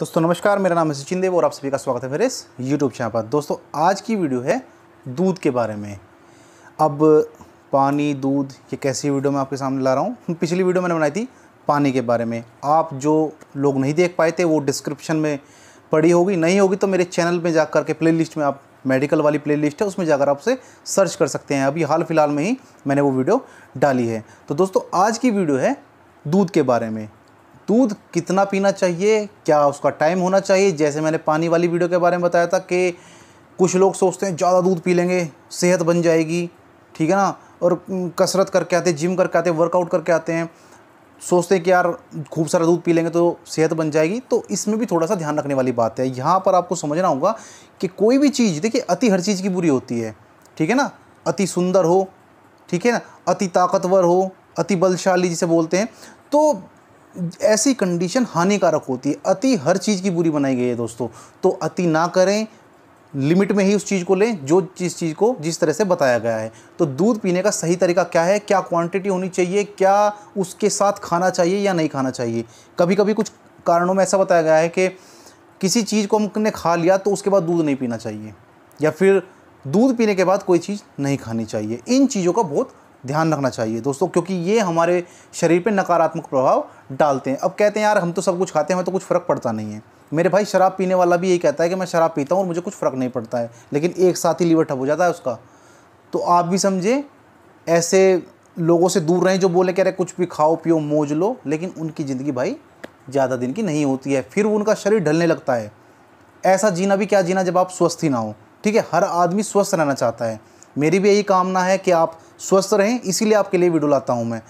दोस्तों नमस्कार मेरा नाम है सचिन देव और आप सभी का स्वागत है मेरे इस यूट्यूब चैनल पर दोस्तों आज की वीडियो है दूध के बारे में अब पानी दूध ये कैसी वीडियो मैं आपके सामने ला रहा हूँ पिछली वीडियो मैंने बनाई थी पानी के बारे में आप जो लोग नहीं देख पाए थे वो डिस्क्रिप्शन में पड़ी होगी नहीं होगी तो मेरे चैनल में जा कर के प्ले में आप मेडिकल वाली प्ले है उसमें जाकर आप उसे सर्च कर सकते हैं अभी हाल फिलहाल में ही मैंने वो वीडियो डाली है तो दोस्तों आज की वीडियो है दूध के बारे में दूध कितना पीना चाहिए क्या उसका टाइम होना चाहिए जैसे मैंने पानी वाली वीडियो के बारे में बताया था कि कुछ लोग सोचते हैं ज़्यादा दूध पी लेंगे सेहत बन जाएगी ठीक है ना और कसरत करके आते जिम करके आते वर्कआउट करके आते हैं सोचते हैं कि यार खूब सारा दूध पी लेंगे तो सेहत बन जाएगी तो इसमें भी थोड़ा सा ध्यान रखने वाली बात है यहाँ पर आपको समझना होगा कि कोई भी चीज़ देखिए अति हर चीज़ की बुरी होती है ठीक है ना अति सुंदर हो ठीक है ना अति ताकतवर हो अति बलशाली जिसे बोलते हैं तो ऐसी कंडीशन हानिकारक होती है अति हर चीज़ की बुरी बनाई गई है दोस्तों तो अति ना करें लिमिट में ही उस चीज़ को लें जो जिस चीज़ को जिस तरह से बताया गया है तो दूध पीने का सही तरीका क्या है क्या क्वांटिटी होनी चाहिए क्या उसके साथ खाना चाहिए या नहीं खाना चाहिए कभी कभी कुछ कारणों में ऐसा बताया गया है कि किसी चीज़ को हमने खा लिया तो उसके बाद दूध नहीं पीना चाहिए या फिर दूध पीने के बाद कोई चीज़ नहीं खानी चाहिए इन चीज़ों का बहुत ध्यान रखना चाहिए दोस्तों क्योंकि ये हमारे शरीर पे नकारात्मक प्रभाव डालते हैं अब कहते हैं यार हम तो सब कुछ खाते हैं हमें तो कुछ फ़र्क पड़ता नहीं है मेरे भाई शराब पीने वाला भी यही कहता है कि मैं शराब पीता हूँ और मुझे कुछ फ़र्क नहीं पड़ता है लेकिन एक साथ ही लीवर ठप हो जाता है उसका तो आप भी समझें ऐसे लोगों से दूर रहें जो बोले कह रहे कुछ भी खाओ पियो मौज लो लेकिन उनकी ज़िंदगी भाई ज़्यादा दिन की नहीं होती है फिर उनका शरीर ढलने लगता है ऐसा जीना भी क्या जीना जब आप स्वस्थ ही ना हो ठीक है हर आदमी स्वस्थ रहना चाहता है मेरी भी यही कामना है कि आप स्वस्थ रहें इसीलिए आपके लिए वीडियो लाता हूँ मैं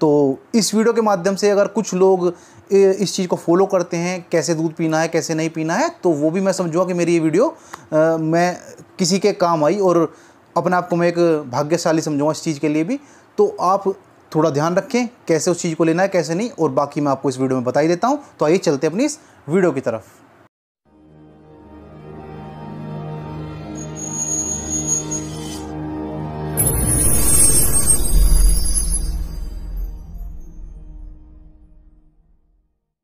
तो इस वीडियो के माध्यम से अगर कुछ लोग इस चीज़ को फॉलो करते हैं कैसे दूध पीना है कैसे नहीं पीना है तो वो भी मैं समझूँगा कि मेरी ये वीडियो आ, मैं किसी के काम आई और अपने आप को मैं एक भाग्यशाली समझूँगा इस चीज़ के लिए भी तो आप थोड़ा ध्यान रखें कैसे उस चीज़ को लेना है कैसे नहीं और बाकी मैं आपको इस वीडियो में बताई देता हूँ तो आइए चलते अपनी इस वीडियो की तरफ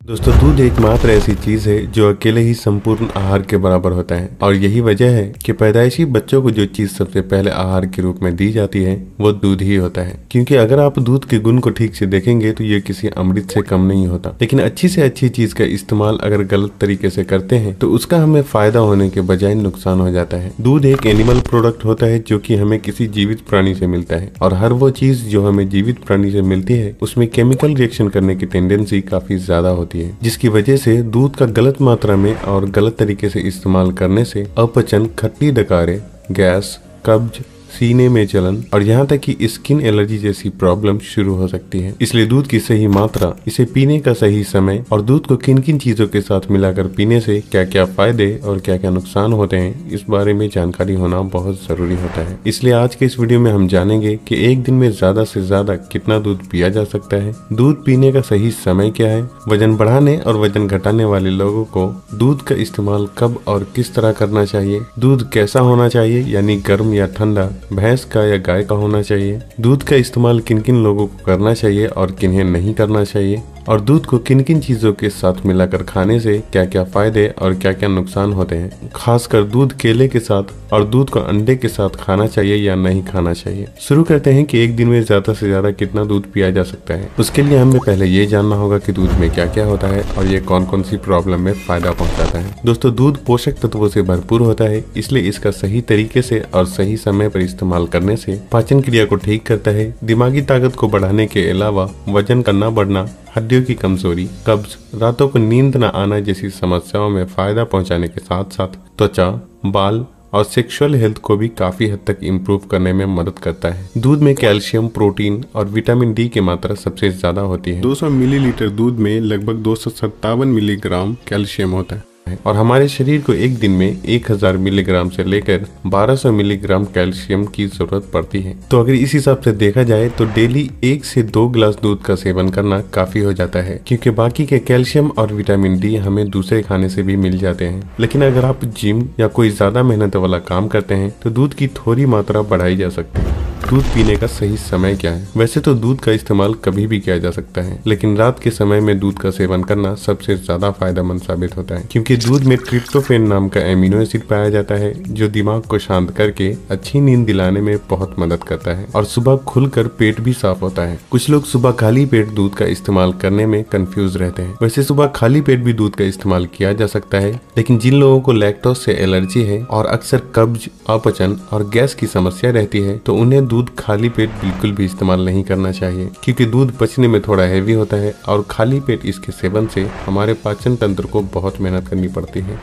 दोस्तों दूध एक मात्र ऐसी चीज है जो अकेले ही संपूर्ण आहार के बराबर होता है और यही वजह है कि पैदाइशी बच्चों को जो चीज सबसे पहले आहार के रूप में दी जाती है वो दूध ही होता है क्योंकि अगर आप दूध के गुण को ठीक से देखेंगे तो ये किसी अमृत से कम नहीं होता लेकिन अच्छी से अच्छी चीज का इस्तेमाल अगर गलत तरीके से करते हैं तो उसका हमें फायदा होने के बजाय नुकसान हो जाता है दूध एक एनिमल प्रोडक्ट होता है जो की हमें किसी जीवित प्राणी से मिलता है और हर वो चीज जो हमें जीवित प्राणी से मिलती है उसमें केमिकल रिएक्शन करने की टेंडेंसी काफी ज्यादा होती है होती है जिसकी वजह से दूध का गलत मात्रा में और गलत तरीके से इस्तेमाल करने से अपचन खट्टी डकारे गैस कब्ज सीने में जलन और यहाँ तक कि स्किन एलर्जी जैसी प्रॉब्लम शुरू हो सकती है इसलिए दूध की सही मात्रा इसे पीने का सही समय और दूध को किन किन चीजों के साथ मिलाकर पीने से क्या क्या फायदे और क्या क्या नुकसान होते हैं इस बारे में जानकारी होना बहुत जरूरी होता है इसलिए आज के इस वीडियो में हम जानेंगे कि एक दिन में ज्यादा से ज्यादा कितना दूध पिया जा सकता है दूध पीने का सही समय क्या है वजन बढ़ाने और वजन घटाने वाले लोगों को दूध का इस्तेमाल कब और किस तरह करना चाहिए दूध कैसा होना चाहिए यानी गर्म या ठंडा भैंस का या गाय का होना चाहिए दूध का इस्तेमाल किन किन लोगों को करना चाहिए और किन्हें नहीं करना चाहिए और दूध को किन किन चीज़ों के साथ मिलाकर खाने से क्या क्या फ़ायदे और क्या क्या नुकसान होते हैं खासकर दूध केले के साथ और दूध को अंडे के साथ खाना चाहिए या नहीं खाना चाहिए शुरू करते हैं कि एक दिन में ज़्यादा से ज़्यादा कितना दूध पिया जा सकता है उसके लिए हमें पहले ये जानना होगा कि दूध में क्या क्या होता है और ये कौन कौन सी प्रॉब्लम में फ़ायदा पहुँचाता है दोस्तों दूध पोषक तत्वों से भरपूर होता है इसलिए इसका सही तरीके से और सही समय पर इस्तेमाल करने से पाचन क्रिया को ठीक करता है दिमागी ताकत को बढ़ाने के अलावा वजन का न बढ़ना हड्डियों की कमजोरी कब्ज रातों को नींद न आना जैसी समस्याओं में फायदा पहुंचाने के साथ साथ त्वचा बाल और सेक्सुअल हेल्थ को भी काफी हद तक इम्प्रूव करने में मदद करता है दूध में कैल्शियम प्रोटीन और विटामिन डी की मात्रा सबसे ज्यादा होती है 200 मिलीलीटर दूध में लगभग दो मिलीग्राम कैल्शियम होता है है और हमारे शरीर को एक दिन में 1000 मिलीग्राम से लेकर 1200 मिलीग्राम कैल्शियम की जरूरत पड़ती है तो अगर इस हिसाब से देखा जाए तो डेली एक से दो ग्लास दूध का सेवन करना काफी हो जाता है क्योंकि बाकी के कैल्शियम और विटामिन डी हमें दूसरे खाने से भी मिल जाते हैं लेकिन अगर आप जिम या कोई ज्यादा मेहनत वाला काम करते हैं तो दूध की थोड़ी मात्रा बढ़ाई जा सकती है दूध पीने का सही समय क्या है वैसे तो दूध का इस्तेमाल कभी भी किया जा सकता है लेकिन रात के समय में दूध का सेवन करना सबसे ज्यादा फायदेमंद साबित होता है क्योंकि दूध में ट्रिप्टोफेन नाम का एमिनो एसिड पाया जाता है जो दिमाग को शांत करके अच्छी नींद दिलाने में बहुत मदद करता है और सुबह खुलकर पेट भी साफ होता है कुछ लोग सुबह खाली पेट दूध का इस्तेमाल करने में कंफ्यूज रहते हैं वैसे सुबह खाली पेट भी दूध का इस्तेमाल किया जा सकता है लेकिन जिन लोगों को लैक्टोज से एलर्जी है और अक्सर कब्ज अपचन और गैस की समस्या रहती है तो उन्हें दूध खाली पेट बिल्कुल भी इस्तेमाल नहीं करना चाहिए क्योंकि दूध पचने में थोड़ा हैवी होता है और खाली पेट इसके सेवन से हमारे पाचन तंत्र को बहुत मेहनत करनी पड़ती है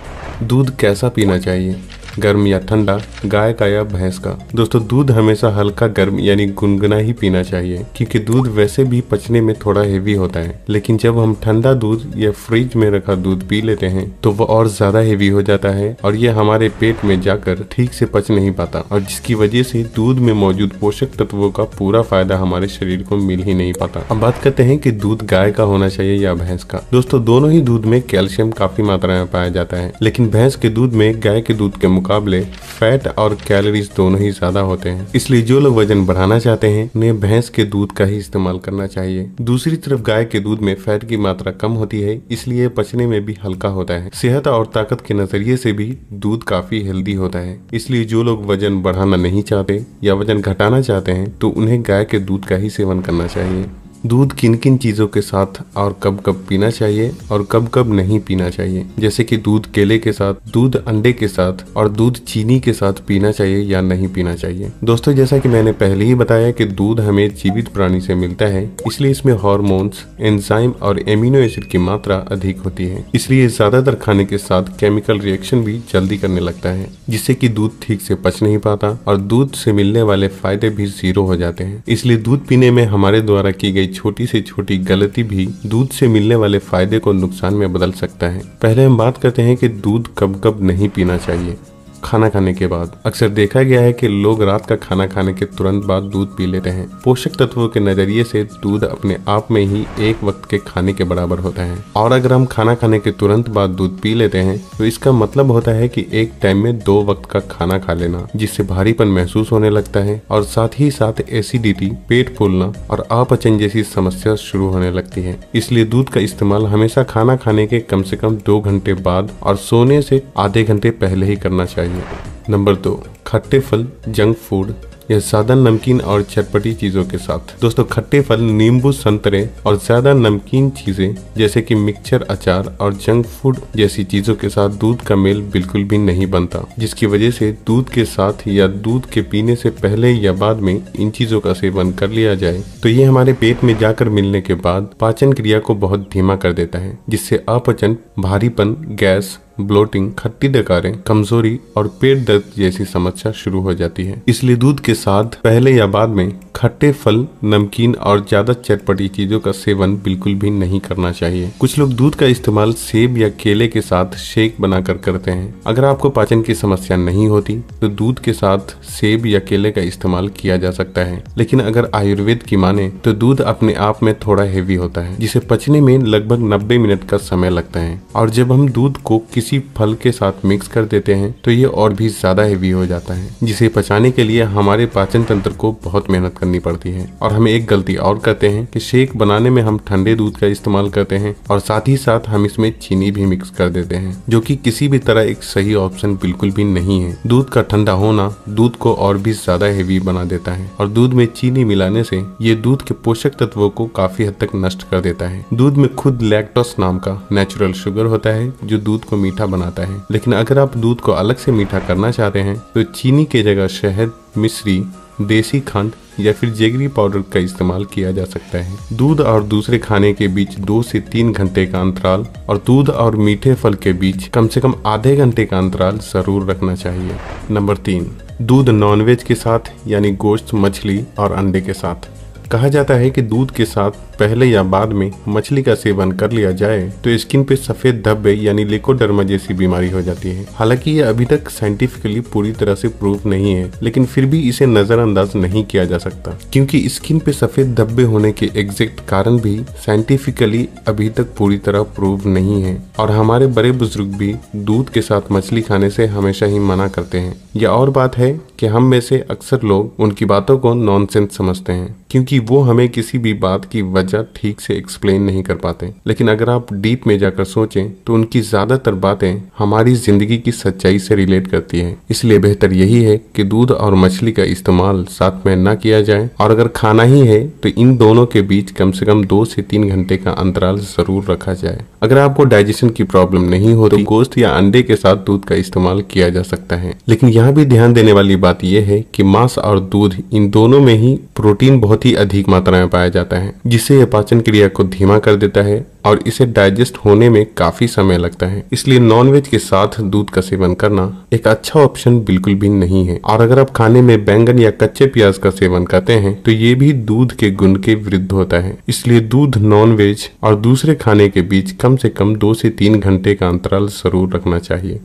दूध कैसा पीना चाहिए गर्म या ठंडा गाय का या भैंस का दोस्तों दूध हमेशा हल्का गर्म यानी गुनगुना ही पीना चाहिए क्योंकि दूध वैसे भी पचने में थोड़ा हेवी होता है लेकिन जब हम ठंडा दूध या फ्रिज में रखा दूध पी लेते हैं तो वह और ज्यादा हेवी हो जाता है और यह हमारे पेट में जाकर ठीक से पच नहीं पाता और जिसकी वजह से दूध में मौजूद पोषक तत्वों का पूरा फायदा हमारे शरीर को मिल ही नहीं पाता अब बात करते हैं कि दूध गाय का होना चाहिए या भैंस का दोस्तों दोनों ही दूध में कैल्शियम काफी मात्रा में पाया जाता है लेकिन भैंस के दूध में गाय के दूध के मुकाबले फैट और कैलोरीज दोनों ही ज्यादा होते हैं इसलिए जो लोग वजन बढ़ाना चाहते हैं उन्हें भैंस के दूध का ही इस्तेमाल करना चाहिए दूसरी तरफ गाय के दूध में फैट की मात्रा कम होती है इसलिए पचने में भी हल्का होता है सेहत और ताकत के नजरिए से भी दूध काफी हेल्दी होता है इसलिए जो लोग वजन बढ़ाना नहीं चाहते या वजन घटाना चाहते हैं तो उन्हें गाय के दूध का ही सेवन करना चाहिए दूध किन किन चीज़ों के साथ और कब कब पीना चाहिए और कब कब नहीं पीना चाहिए जैसे कि दूध केले के साथ दूध अंडे के साथ और दूध चीनी के साथ पीना चाहिए या नहीं पीना चाहिए दोस्तों जैसा कि मैंने पहले ही बताया कि दूध हमें जीवित प्राणी से मिलता है इसलिए इसमें हॉर्मोन्स एंजाइम और एमिनो एसिड की मात्रा अधिक होती है इसलिए ज्यादातर खाने के साथ केमिकल रिएक्शन भी जल्दी करने लगता है जिससे की दूध ठीक से पच नहीं पाता और दूध से मिलने वाले फायदे भी जीरो हो जाते हैं इसलिए दूध पीने में हमारे द्वारा की गई छोटी से छोटी गलती भी दूध से मिलने वाले फायदे को नुकसान में बदल सकता है पहले हम बात करते हैं कि दूध कब कब नहीं पीना चाहिए खाना खाने के बाद अक्सर देखा गया है कि लोग रात का खाना खाने के तुरंत बाद दूध पी लेते हैं पोषक तत्वों के नजरिए से दूध अपने आप में ही एक वक्त के खाने के बराबर होता है और अगर हम खाना खाने के तुरंत बाद दूध पी लेते हैं तो इसका मतलब होता है की एक टाइम में दो वक्त का खाना खा लेना जिससे भारीपन महसूस होने लगता है और साथ ही साथ एसिडिटी पेट फूलना और अपचन जैसी समस्या शुरू होने लगती है इसलिए दूध का इस्तेमाल हमेशा खाना खाने के कम से कम दो घंटे बाद और सोने से आधे घंटे पहले ही करना चाहिए चाहिए नंबर दो खट्टे फल जंक फूड यह सादा नमकीन और चटपटी चीजों के साथ दोस्तों खट्टे फल नींबू संतरे और ज्यादा नमकीन चीजें जैसे कि मिक्सचर अचार और जंक फूड जैसी चीजों के साथ दूध का मेल बिल्कुल भी नहीं बनता जिसकी वजह से दूध के साथ या दूध के पीने से पहले या बाद में इन चीजों का सेवन कर लिया जाए तो ये हमारे पेट में जाकर मिलने के बाद पाचन क्रिया को बहुत धीमा कर देता है जिससे अपचन भारीपन गैस ब्लोटिंग खट्टी डकारें कमजोरी और पेट दर्द जैसी समस्या शुरू हो जाती है इसलिए दूध के साथ पहले या बाद में खट्टे फल नमकीन और ज्यादा चटपटी चीजों का सेवन बिल्कुल भी नहीं करना चाहिए कुछ लोग दूध का इस्तेमाल सेब या केले के साथ शेक बनाकर करते हैं अगर आपको पाचन की समस्या नहीं होती तो दूध के साथ सेब या केले का इस्तेमाल किया जा सकता है लेकिन अगर आयुर्वेद की माने तो दूध अपने आप में थोड़ा हेवी होता है जिसे पचने में लगभग नब्बे मिनट का समय लगता है और जब हम दूध को किसी किसी फल के साथ मिक्स कर देते हैं तो ये और भी ज्यादा हेवी हो जाता है जिसे पचाने के लिए हमारे पाचन तंत्र को बहुत मेहनत करनी पड़ती है और हम एक गलती और करते हैं कि शेक बनाने में हम ठंडे दूध का इस्तेमाल करते हैं और साथ ही साथ हम इसमें चीनी भी मिक्स कर देते हैं जो कि किसी भी तरह एक सही ऑप्शन बिल्कुल भी नहीं है दूध का ठंडा होना दूध को और भी ज्यादा हेवी बना देता है और दूध में चीनी मिलाने से ये दूध के पोषक तत्वों को काफी हद तक नष्ट कर देता है दूध में खुद लैक्टोस नाम का नेचुरल शुगर होता है जो दूध को मीठा बनाता है लेकिन अगर आप दूध को अलग से मीठा करना चाहते हैं तो चीनी के जगह शहद मिश्री देसी खंड या फिर जेगरी पाउडर का इस्तेमाल किया जा सकता है दूध और दूसरे खाने के बीच दो से तीन घंटे का अंतराल और दूध और मीठे फल के बीच कम से कम आधे घंटे का अंतराल जरूर रखना चाहिए नंबर तीन दूध नॉनवेज के साथ यानी गोश्त मछली और अंडे के साथ कहा जाता है कि दूध के साथ पहले या बाद में मछली का सेवन कर लिया जाए तो स्किन पे सफेद धब्बे यानी लेकोडर्मा जैसी बीमारी हो जाती है हालांकि ये अभी तक साइंटिफिकली पूरी तरह से प्रूफ नहीं है लेकिन फिर भी इसे नजरअंदाज नहीं किया जा सकता क्योंकि स्किन पे सफेद धब्बे होने के एग्जैक्ट कारण भी साइंटिफिकली अभी तक पूरी तरह प्रूफ नहीं है और हमारे बड़े बुजुर्ग भी दूध के साथ मछली खाने से हमेशा ही मना करते हैं यह और बात है कि हम में से अक्सर लोग उनकी बातों को नॉनसेंस समझते हैं क्योंकि वो हमें किसी भी बात की वजह ठीक से एक्सप्लेन नहीं कर पाते लेकिन अगर आप डीप में जाकर सोचें तो उनकी ज्यादातर बातें हमारी जिंदगी की सच्चाई से रिलेट करती है इसलिए बेहतर यही है कि दूध और मछली का इस्तेमाल साथ में न किया जाए और अगर खाना ही है तो इन दोनों के बीच कम से कम दो से तीन घंटे का अंतराल जरूर रखा जाए अगर आपको डाइजेशन की प्रॉब्लम नहीं हो तो गोश्त या अंडे के साथ दूध का इस्तेमाल किया जा सकता है लेकिन यहाँ भी ध्यान देने वाली बात बात यह है कि मांस और दूध इन दोनों में ही प्रोटीन बहुत ही अधिक मात्रा में पाया जाता है जिससे यह पाचन क्रिया को धीमा कर देता है और इसे डाइजेस्ट होने में काफी समय लगता है इसलिए नॉनवेज के साथ दूध का सेवन करना एक अच्छा ऑप्शन बिल्कुल भी नहीं है और अगर आप खाने में बैंगन या कच्चे प्याज का सेवन करते हैं तो ये भी दूध के गुण के विरुद्ध होता है इसलिए दूध नॉनवेज और दूसरे खाने के बीच कम से कम दो से तीन घंटे का अंतराल जरूर रखना चाहिए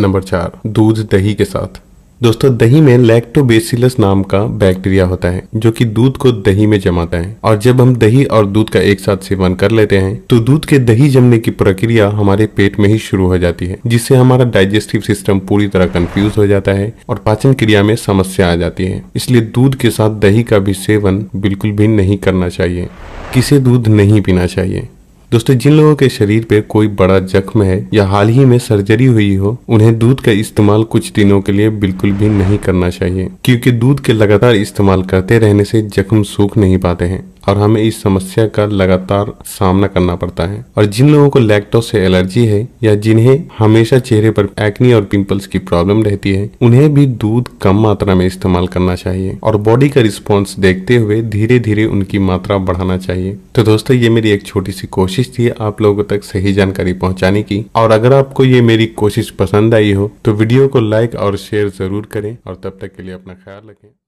नंबर चार दूध दही के साथ दोस्तों दही में लैक्टोबेसिलस नाम का बैक्टीरिया होता है जो कि दूध को दही में जमाता है और जब हम दही और दूध का एक साथ सेवन कर लेते हैं तो दूध के दही जमने की प्रक्रिया हमारे पेट में ही शुरू हो जाती है जिससे हमारा डाइजेस्टिव सिस्टम पूरी तरह कंफ्यूज हो जाता है और पाचन क्रिया में समस्या आ जाती है इसलिए दूध के साथ दही का भी सेवन बिल्कुल भी नहीं करना चाहिए किसे दूध नहीं पीना चाहिए दोस्तों जिन लोगों के शरीर पे कोई बड़ा जख्म है या हाल ही में सर्जरी हुई हो उन्हें दूध का इस्तेमाल कुछ दिनों के लिए बिल्कुल भी नहीं करना चाहिए क्योंकि दूध के लगातार इस्तेमाल करते रहने से जख्म सूख नहीं पाते हैं और हमें इस समस्या का लगातार सामना करना पड़ता है और जिन लोगों को लैक्टोस से एलर्जी है या जिन्हें हमेशा चेहरे पर एक्नी और पिंपल्स की प्रॉब्लम रहती है उन्हें भी दूध कम मात्रा में इस्तेमाल करना चाहिए और बॉडी का रिस्पॉन्स देखते हुए धीरे धीरे उनकी मात्रा बढ़ाना चाहिए तो दोस्तों ये मेरी एक छोटी सी कोशिश थी आप लोगों तक सही जानकारी पहुँचाने की और अगर आपको ये मेरी कोशिश पसंद आई हो तो वीडियो को लाइक और शेयर जरूर करें और तब तक के लिए अपना ख्याल रखें